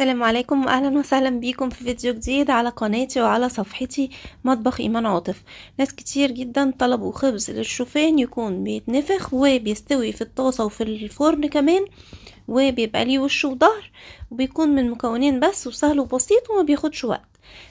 السلام عليكم واهلا وسهلا بيكم في فيديو جديد على قناتي وعلى صفحتي مطبخ ايمان عاطف ناس كتير جدا طلبوا خبز للشوفان يكون بيتنفخ وبيستوي في الطاسه وفي الفرن كمان وبيبقى ليه وش وظهر وبيكون من مكونين بس وسهل وبسيط وما بياخدش وقت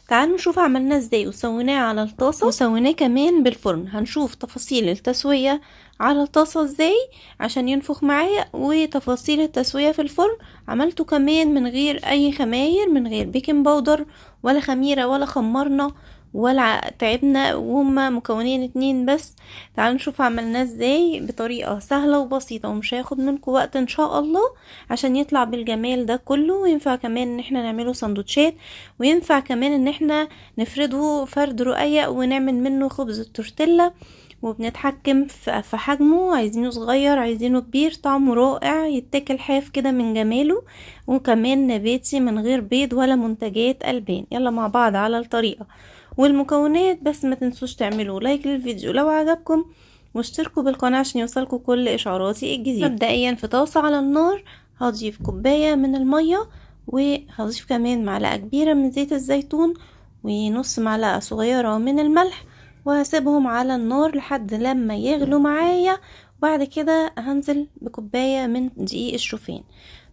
تعالوا نشوف عملناه ازاي وسويناه على الطاسه وسويناه كمان بالفرن هنشوف تفاصيل التسويه على الطاسه ازاي عشان ينفخ معايا وتفاصيل التسويه في الفرن عملته كمان من غير اي خماير من غير بيكنج باودر ولا خميره ولا خمرنا ولا تعبنا وهما مكونين اتنين بس تعالوا نشوف عملناه ازاي بطريقة سهلة وبسيطة ومش هياخد منكم وقت ان شاء الله عشان يطلع بالجمال ده كله وينفع كمان ان احنا نعمله سندوتشات وينفع كمان ان احنا نفرده فرد رقيق ونعمل منه خبز التورتيلا وبنتحكم في حجمه عايزينه صغير عايزينه كبير طعمه رائع يتاكل حاف كده من جماله وكمان نباتي من غير بيض ولا منتجات البان يلا مع بعض على الطريقه والمكونات بس ما تنسوش تعملوا لايك للفيديو لو عجبكم واشتركوا بالقناة عشان يوصلكوا كل اشعاراتي الجديدة مبدئيا في طاسة على النار هضيف كوباية من المية وهضيف كمان معلقة كبيرة من زيت الزيتون ونص معلقة صغيرة من الملح وهسيبهم على النار لحد لما يغلوا معايا وبعد كده هنزل بكوباية من دقيق الشوفان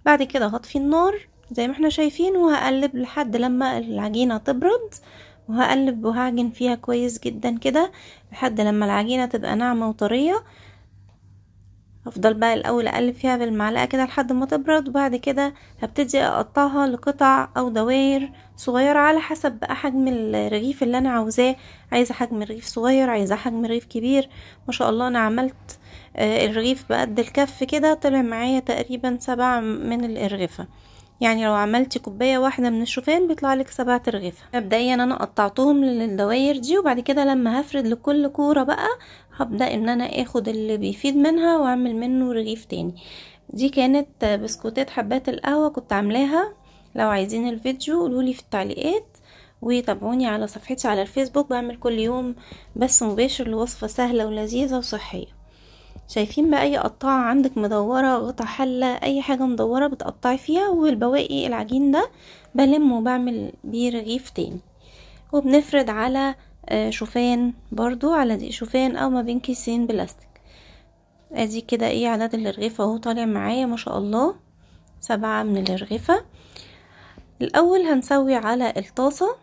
بعد كده هطفي النار زي ما احنا شايفين وهقلب لحد لما العجينة تبرد وهقلب وهعجن فيها كويس جدا كده لحد لما العجينة تبقى ناعمة وطرية هفضل بقى الاول اقلب فيها بالمعلقة كده لحد ما تبرد وبعد كده هبتدي اقطعها لقطع او دوائر صغيرة على حسب بقى حجم الرغيف اللي انا عاوزاه عايزة حجم رغيف صغير عايزة حجم رغيف كبير ما شاء الله انا عملت آه، الرغيف بقد الكف كده طلع معايا تقريبا سبعة من الارغفة يعني لو عملتي كوباية واحدة من الشوفان بيطلع لك سبعة رغيفة مبدئيا انا قطعتهم للدواير دي وبعد كده لما هفرد لكل كورة بقى هبدأ ان انا اخد اللي بيفيد منها واعمل منه رغيف تاني دي كانت بسكوتات حبات القهوة كنت عاملاها لو عايزين الفيديو قولولي في التعليقات وتابعوني على صفحتي على الفيسبوك بعمل كل يوم بث مباشر لوصفة سهلة ولذيذة وصحية شايفين بقى اي قطاعة عندك مدورة غطا حلة اي حاجة مدورة بتقطعي فيها والبواقي العجين ده بلمه وبعمل بيه رغيف تاني وبنفرد على آه، شوفان برضو على دي شوفان او ما بين كيسين بلاستيك ادي كده ايه عدد الرغيف اهو طالع معايا ما شاء الله سبعة من الرغيفة الاول هنسوي على الطاسة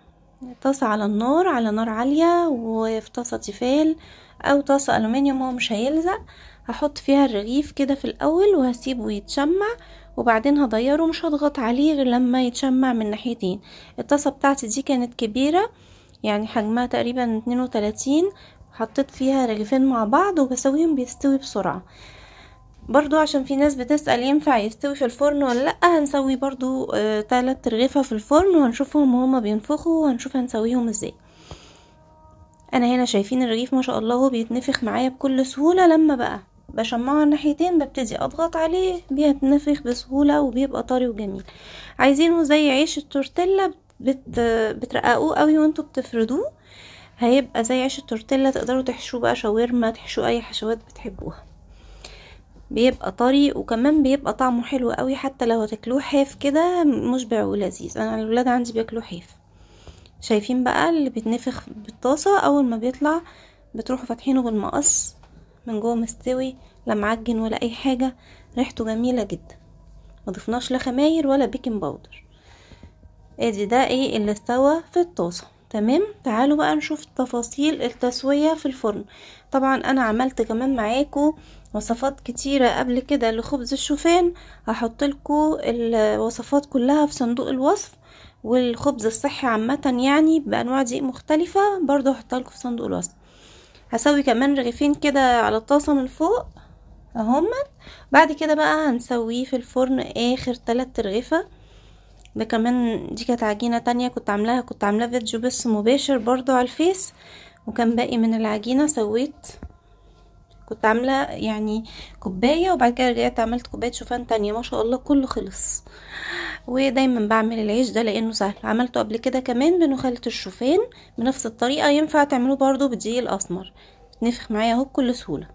طاسة على النار على نار عالية وفي طاسة تيفال او طاسة الومنيوم هو مش هيلزق هحط فيها الرغيف كده في الاول وهسيبه يتشمع وبعدين هضيره مش هضغط عليه غير لما يتشمع من ناحيتين الطاسه بتاعتي دي كانت كبيره يعني حجمها تقريبا 32 حطيت فيها رغيفين مع بعض وبسويهم بيستوي بسرعه برضو عشان في ناس بتسأل ينفع يستوي في الفرن ولا لأ هنسوي برضو ثلاث آه، رغيفة في الفرن وهنشوفهم وهما بينفخوا وهنشوف هنسويهم ازاي انا هنا شايفين الرغيف ما شاء الله هو بيتنفخ معايا بكل سهولة لما بقى بشمعه الناحيتين ببتدي اضغط عليه بيتنفخ بسهولة وبيبقى طري وجميل عايزينه زي عيش التورتيلا بت... بترققوه قوي وانتوا بتفردوه هيبقى زي عيش التورتيلا تقدروا تحشوه بقى شاورما تحشوه اي حشوات بتحبوها بيبقى طري وكمان بيبقى طعمه حلو قوي حتى لو هتاكلوه حاف كده مشبع ولذيذ انا الولاد عندي بياكلوه حاف شايفين بقى اللي بيتنفخ بالطاسه اول ما بيطلع بتروحوا فاتحينه بالمقص من جوه مستوي لا معجن ولا اي حاجه ريحته جميله جدا ما ضفناش لا خماير ولا بيكنج باودر ادي ده ايه اللي استوى في الطاسه تمام تعالوا بقى نشوف تفاصيل التسويه في الفرن طبعا انا عملت كمان معاكم وصفات كتيره قبل كده لخبز الشوفان هحط لكم الوصفات كلها في صندوق الوصف والخبز الصحي عامه يعني بانواع دقيق مختلفه برضو هحطها لكم في صندوق الوصف هسوي كمان رغيفين كده على الطاسة من فوق اهم بعد كده بقى هنسويه في الفرن اخر ثلاث رغيفة ده كمان دي كانت عجينة تانية كنت عاملاها كنت عاملاها فيديو بس مباشر برضو على الفيس وكان باقي من العجينة سويت كنت عاملة يعني كوباية وبعد كده رجعت عملت كوباية شوفان تانية ما شاء الله كله خلص ودايما بعمل العيش ده لانه سهل عملته قبل كده كمان بنخلة الشوفان بنفس الطريقة ينفع تعملوه برضو بالدقيق الاسمر نفخ معايا اهو بكل سهولة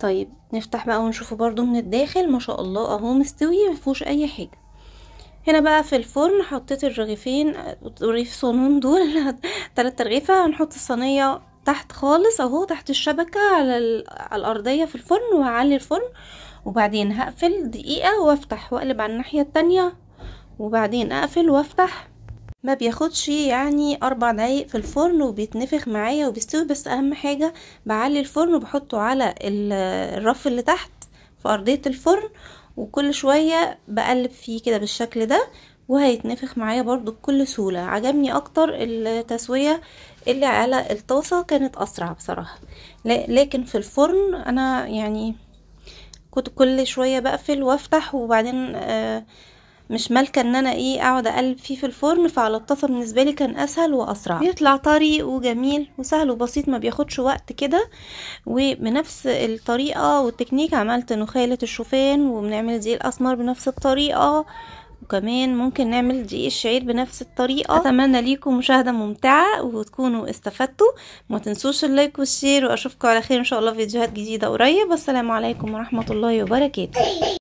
طيب نفتح بقى ونشوفه برضو من الداخل ما شاء الله اهو مستوي مفيهوش اي حاجة هنا بقى في الفرن حطيت الرغيفين رغيف صنون دول تلات رغيفة هنحط الصينية تحت خالص اهو تحت الشبكة على, على الارضية في الفرن وهعلي الفرن وبعدين هقفل دقيقة وافتح واقلب على الناحية التانية وبعدين اقفل وافتح ما بياخدش يعني اربع دقايق في الفرن وبيتنفخ معايا وبيستوي بس اهم حاجة بعلي الفرن وبحطه على الرف اللي تحت في ارضية الفرن وكل شوية بقلب فيه كده بالشكل ده وهيتنفخ معايا برضو بكل سهولة عجبني اكتر التسوية اللي على الطاسة كانت اسرع بصراحة لكن في الفرن انا يعني كنت كل شوية بقفل وافتح وبعدين آه، مش مالكه ان انا ايه اقعد اقلب فيه في الفرن فعلى الطاسه بالنسبه لي كان اسهل واسرع بيطلع طري وجميل وسهل وبسيط ما بياخدش وقت كده وبنفس الطريقه والتكنيك عملت نخاله الشوفان وبنعمل زي الاسمر بنفس الطريقه وكمان ممكن نعمل دقيق الشعير بنفس الطريقة أتمنى ليكم مشاهدة ممتعة وتكونوا استفدتوا ما تنسوش اللايك والشير وأشوفكم على خير إن شاء الله في فيديوهات جديدة قريب والسلام عليكم ورحمة الله وبركاته